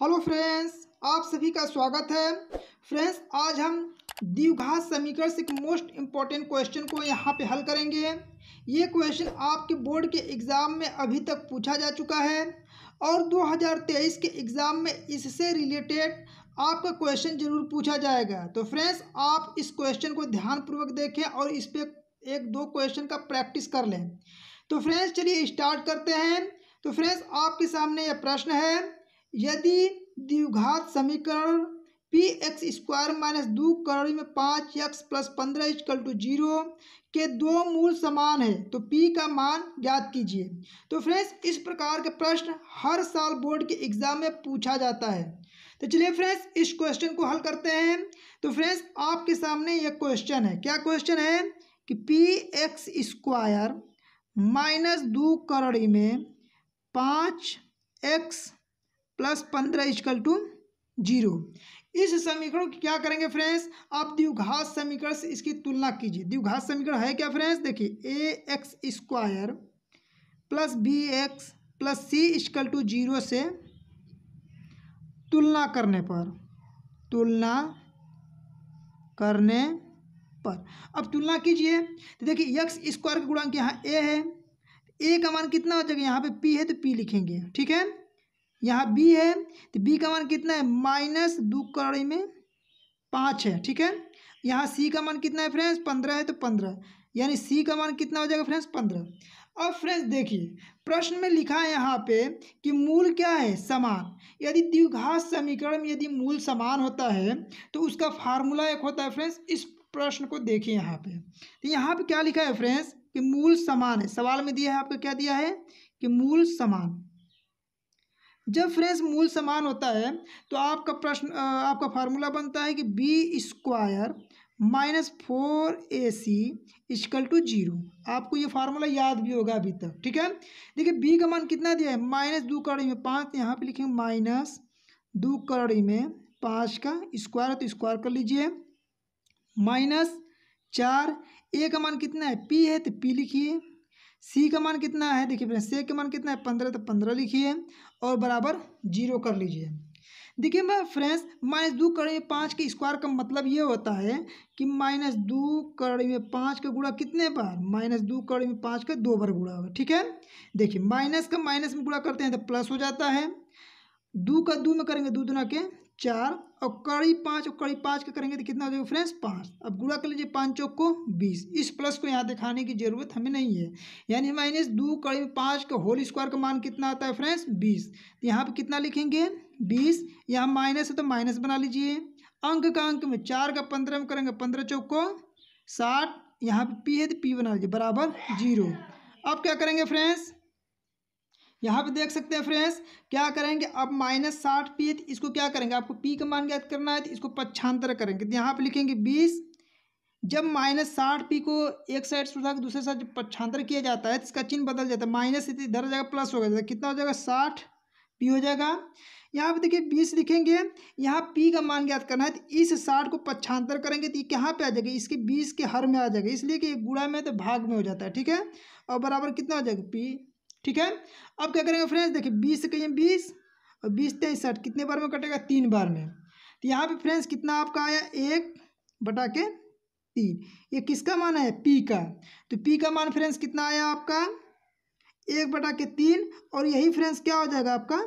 hello friends आप सभी का स्वागत है फ्रेंड्स आज हम द्विघात समीकरण से मोस्ट इम्पॉर्टेंट क्वेश्चन को यहाँ पे हल करेंगे ये क्वेश्चन आपके बोर्ड के एग्ज़ाम में अभी तक पूछा जा चुका है और 2023 के एग्ज़ाम में इससे रिलेटेड आपका क्वेश्चन ज़रूर पूछा जाएगा तो फ्रेंड्स आप इस क्वेश्चन को ध्यानपूर्वक देखें और इस पर एक दो क्वेश्चन का प्रैक्टिस कर लें तो फ्रेंड्स चलिए स्टार्ट करते हैं तो फ्रेंड्स आपके सामने यह प्रश्न है यदि द्विघात समीकरण पी एक्स स्क्वायर माइनस दो करोड़ में पाँच एक्स प्लस पंद्रह इजकल टू जीरो के दो मूल समान है तो पी का मान ज्ञात कीजिए तो फ्रेंड्स इस प्रकार के प्रश्न हर साल बोर्ड के एग्जाम में पूछा जाता है तो चलिए फ्रेंड्स इस क्वेश्चन को हल करते हैं तो फ्रेंड्स आपके सामने ये क्वेश्चन है क्या क्वेश्चन है कि पी एक्स स्क्वायर माइनस दो करोड़ी में पाँच एक्स प्लस पंद्रह इजकल टू जीरो इस समीकरण को क्या करेंगे फ्रेंड्स आप द्विघात समीकरण से इसकी तुलना कीजिए द्विघात समीकरण है क्या फ्रेंड्स देखिए A x square plus B x plus C equal to zero से तुलना करने पर तुलना करने पर अब तुलना कीजिए तो देखिए यक्स स्क्वायर का गुणांक यहाँ ए है ए का मान कितना हो जाएगा यहाँ पे पी है तो पी लिखेंगे ठीक है यहाँ बी है तो बी का मान कितना है माइनस दो कड़ी में पाँच है ठीक है यहाँ सी का मान कितना है फ्रेंड्स पंद्रह है तो पंद्रह यानी सी का मान कितना हो जाएगा फ्रेंड्स पंद्रह अब फ्रेंड्स देखिए प्रश्न में लिखा है यहाँ पे कि मूल क्या है समान यदि द्विघात समीकरण में यदि मूल समान होता है तो उसका फार्मूला एक होता है फ्रेंड्स इस प्रश्न को देखिए यहाँ पे तो यहाँ पे क्या लिखा है फ्रेंड्स कि मूल समान है सवाल में दिया है आपको क्या दिया है कि मूल समान जब फ्रेंड्स मूल समान होता है तो आपका प्रश्न आपका फार्मूला बनता है कि B square minus four A C equal to zero आपको ये फार्मूला याद भी होगा अभी तक ठीक है देखिए बी का मान कितना दिया है माइनस दो कड़ी में पाँच तो यहाँ पे लिखेंगे माइनस दो कड़ी में पाँच का स्क्वायर तो स्क्वायर कर लीजिए माइनस चार ए का मान कितना है पी है तो पी लिखिए सी का मान कितना है देखिए फ्रेंड्स सी का मान कितना है पंद्रह तो पंद्रह लिखिए और बराबर जीरो कर लीजिए देखिए मैं फ्रेंड्स माइनस दो कड़े में पाँच के स्क्वायर का मतलब ये होता है कि माइनस दो कड़े में पाँच का गुड़ा कितने बार माइनस दो कड़े में पाँच का दो बार गुड़ा होगा ठीक है देखिए माइनस का माइनस में गुड़ा करते हैं तो प्लस हो जाता है दो का दो में करेंगे दो दुना के चार और कड़ी पाँच और कड़ी पाँच का करेंगे तो कितना हो जाएगा फ्रेंड्स पाँच अब गुड़ा कर लीजिए पाँच चौक को बीस इस प्लस को यहाँ दिखाने की जरूरत हमें नहीं है यानी माइनस दो कड़ी पाँच का होल स्क्वायर का मान कितना आता है फ्रेंड्स बीस तो यहाँ पर कितना लिखेंगे बीस यहाँ माइनस है तो माइनस बना लीजिए अंक का अंक में चार का पंद्रह में करेंगे पंद्रह चौक को साठ यहाँ पर पी है तो पी बना लीजिए बराबर जीरो अब क्या करेंगे फ्रेंड्स यहाँ पे देख सकते हैं फ्रेंड्स क्या करेंगे अब माइनस साठ पी है तो इसको क्या करेंगे आपको पी का मान ज्ञात करना है तो इसको पच्छांतर करेंगे तो यहाँ पे लिखेंगे बीस जब माइनस साठ पी को एक साइड से उठा दूसरे साइड पच्छांतर किया जाता है तो इसका चिन्ह बदल जाता है माइनस इतनी इधर जगह जाएगा प्लस हो जाएगा तो कितना हो जाएगा साठ पी हो जाएगा यहाँ पे देखिए बीस लिखेंगे यहाँ पी का मान ज्ञात करना है तो इस साठ को पच्छांतर करेंगे तो ये कहाँ पर आ जाएगा इसके बीस के हर में आ जाएगा इसलिए कि गुड़ा में तो भाग में हो जाता है ठीक है और बराबर कितना हो जाएगा पी ठीक है अब क्या करेंगे फ्रेंड्स देखिए बीस से कहिए बीस और बीस तेईस साठ कितने बार में कटेगा तीन बार में तो यहाँ पे फ्रेंड्स कितना आपका आया एक बटा के तीन ये किसका मान है पी का तो पी का मान फ्रेंड्स कितना आया आपका एक बटा के तीन और यही फ्रेंड्स क्या हो जाएगा आपका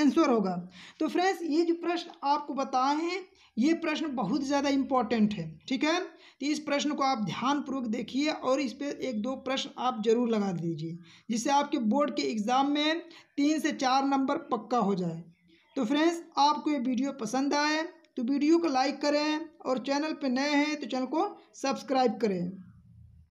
आंसर होगा तो फ्रेंड्स ये जो प्रश्न आपको बताए हैं ये प्रश्न बहुत ज़्यादा इम्पॉर्टेंट है ठीक है तो इस प्रश्न को आप ध्यानपूर्वक देखिए और इस पर एक दो प्रश्न आप जरूर लगा दीजिए जिससे आपके बोर्ड के एग्ज़ाम में तीन से चार नंबर पक्का हो जाए तो फ्रेंड्स आपको ये वीडियो पसंद आए तो वीडियो को लाइक करें और चैनल पर नए हैं तो चैनल को सब्सक्राइब करें